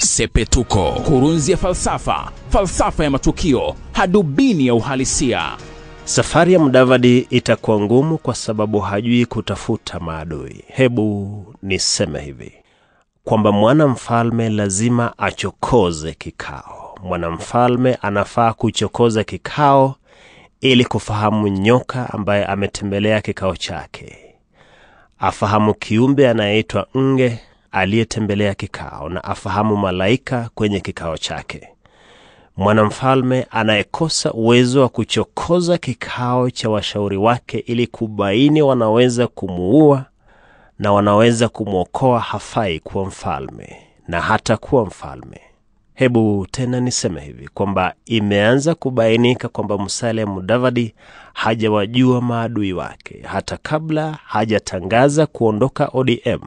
Sepetuko, kurunzi ya falsafa, falsafa ya matukio, hadubini ya uhalisia. Safari ya Mudavadi itakuwa ngumu kwa sababu hajui kutafuta maadui. Hebu niseme hivi kwamba mwanamfalme lazima achokoze kikao. Mwanamfalme anafaa kuchokoza kikao ili kufahamu nyoka ambaye ametembelea kikao chake, afahamu kiumbe anayeitwa nge aliyetembelea kikao na afahamu malaika kwenye kikao chake. Mwanamfalme anayekosa uwezo wa kuchokoza kikao cha washauri wake ili kubaini wanaweza kumuua na wanaweza kumwokoa hafai kuwa mfalme na hata kuwa mfalme. Hebu tena niseme hivi kwamba imeanza kubainika kwamba Musalia Mudavadi hajawajua maadui wake hata kabla hajatangaza kuondoka ODM.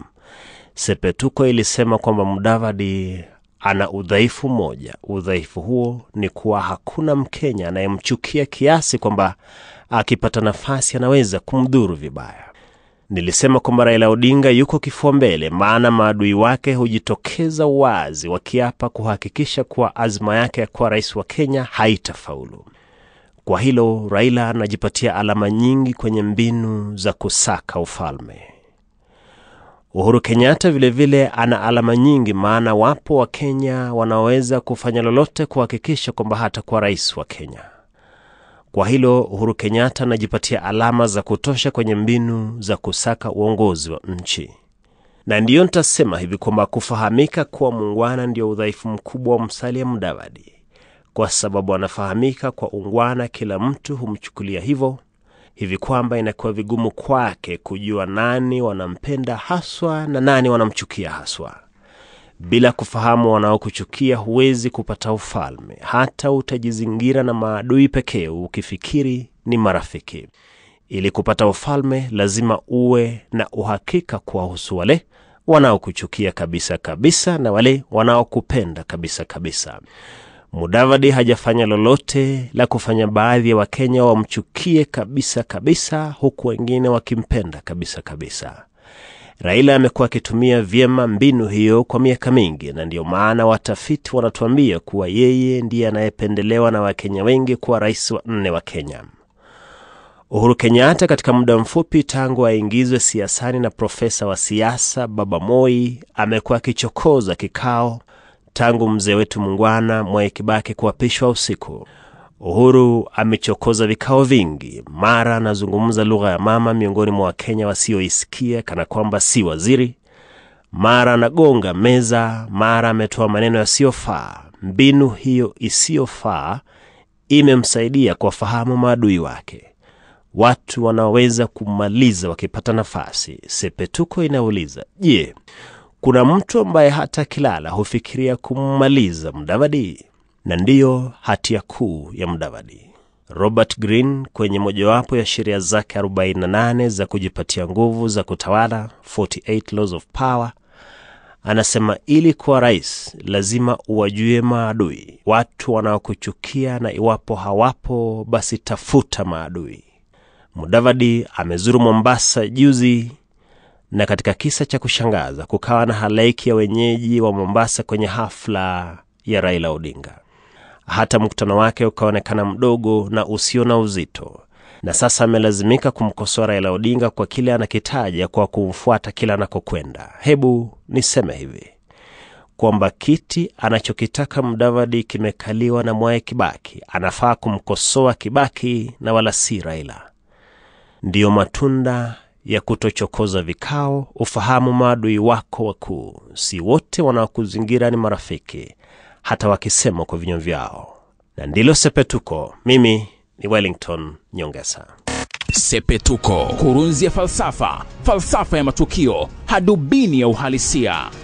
Sepetuko ilisema kwamba Mudavadi ana udhaifu mmoja. Udhaifu huo ni kuwa hakuna Mkenya anayemchukia kiasi kwamba akipata nafasi anaweza kumdhuru vibaya. Nilisema kwamba Raila Odinga yuko kifua mbele, maana maadui wake hujitokeza wazi wakiapa kuhakikisha kuwa azma yake ya kuwa rais wa Kenya haitafaulu. Kwa hilo Raila anajipatia alama nyingi kwenye mbinu za kusaka ufalme. Uhuru Kenyatta vilevile ana alama nyingi, maana wapo Wakenya wanaoweza kufanya lolote kuhakikisha kwamba hatakuwa rais wa Kenya. Kwa hilo Uhuru Kenyatta anajipatia alama za kutosha kwenye mbinu za kusaka uongozi wa nchi, na ndiyo nitasema hivi kwamba kufahamika kuwa muungwana ndio udhaifu mkubwa wa Musalia Mudavadi, kwa sababu anafahamika kwa ungwana, kila mtu humchukulia hivyo hivi kwamba inakuwa vigumu kwake kujua nani wanampenda haswa na nani wanamchukia haswa. Bila kufahamu wanaokuchukia, huwezi kupata ufalme, hata utajizingira na maadui pekee ukifikiri ni marafiki. Ili kupata ufalme, lazima uwe na uhakika kuwahusu wale wanaokuchukia kabisa kabisa na wale wanaokupenda kabisa kabisa. Mudavadi hajafanya lolote la kufanya baadhi ya wa Wakenya wamchukie kabisa kabisa, huku wengine wakimpenda kabisa kabisa. Raila amekuwa akitumia vyema mbinu hiyo kwa miaka mingi, na ndiyo maana watafiti wanatuambia kuwa yeye ndiye anayependelewa na Wakenya wengi kuwa rais wa nne wa Kenya. Uhuru Kenyatta katika muda mfupi tangu aingizwe siasani na profesa wa siasa Baba Moi amekuwa akichokoza kikao tangu mzee wetu mungwana Mwai Kibaki kuapishwa usiku, Uhuru amechokoza vikao vingi, mara anazungumza lugha ya mama miongoni mwa Wakenya wasioisikia kana kwamba si waziri, mara anagonga meza, mara ametoa maneno yasiyofaa. Mbinu hiyo isiyofaa imemsaidia kuwafahamu maadui wake, watu wanaoweza kumaliza wakipata nafasi. Sepetuko inauliza je, kuna mtu ambaye hata kilala hufikiria kummaliza Mdavadi, na ndiyo hatia kuu ya Mdavadi. Robert Greene kwenye mojawapo ya sheria zake 48 za kujipatia nguvu za kutawala, 48 laws of power, anasema ili kuwa rais lazima uwajue maadui, watu wanaokuchukia, na iwapo hawapo basi tafuta maadui. Mudavadi amezuru Mombasa juzi na katika kisa cha kushangaza kukawa na halaiki ya wenyeji wa Mombasa kwenye hafla ya Raila Odinga. Hata mkutano wake ukaonekana mdogo na usio na uzito, na sasa amelazimika kumkosoa Raila Odinga kwa kile anakitaja kwa kumfuata kila anakokwenda. Hebu niseme hivi kwamba kiti anachokitaka mdavadi kimekaliwa na mwaye Kibaki. Anafaa kumkosoa Kibaki na wala si Raila. Ndiyo matunda ya kutochokoza vikao, ufahamu maadui wako wakuu. Si wote wanaokuzingira ni marafiki, hata wakisema kwa vinywa vyao. Na ndilo Sepetuko. Mimi ni Wellington Nyongesa. Sepetuko, kurunzi ya falsafa, falsafa ya matukio, hadubini ya uhalisia.